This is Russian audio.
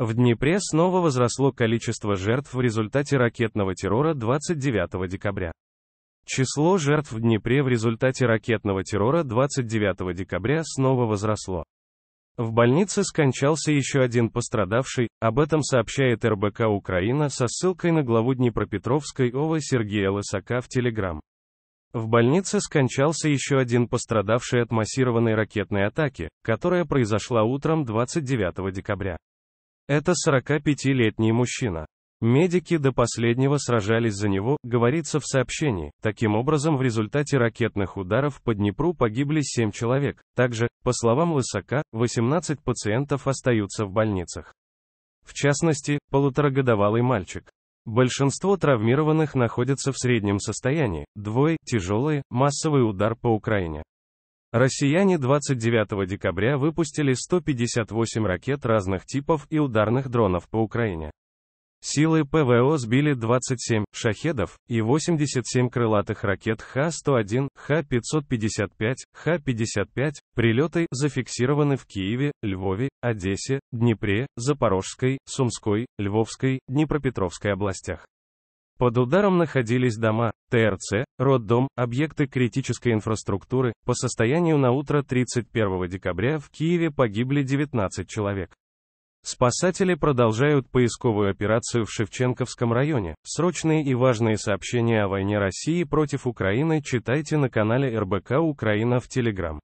В Днепре снова возросло количество жертв в результате ракетного террора 29 декабря. Число жертв в Днепре в результате ракетного террора 29 декабря снова возросло. В больнице скончался еще один пострадавший, об этом сообщает РБК Украина со ссылкой на главу Днепропетровской ОВА Сергея Лысака в Телеграм. В больнице скончался еще один пострадавший от массированной ракетной атаки, которая произошла утром 29 декабря. Это 45-летний мужчина. Медики до последнего сражались за него, говорится в сообщении. Таким образом, в результате ракетных ударов по Днепру погибли 7 человек. Также, по словам Лысака, 18 пациентов остаются в больницах. В частности, полуторагодовалый мальчик. Большинство травмированных находятся в среднем состоянии, двое – тяжелые, массовый удар по Украине. Россияне 29 декабря выпустили 158 ракет разных типов и ударных дронов по Украине. Силы ПВО сбили 27 шахедов и 87 крылатых ракет Х-101, Х-555, Х-55. Прилеты зафиксированы в Киеве, Львове, Одессе, Днепре, Запорожской, Сумской, Львовской, Днепропетровской областях. Под ударом находились дома, ТРЦ, роддом, объекты критической инфраструктуры. По состоянию на утро 31 декабря в Киеве погибли 19 человек. Спасатели продолжают поисковую операцию в Шевченковском районе. Срочные и важные сообщения о войне России против Украины читайте на канале РБК Украина в Телеграм.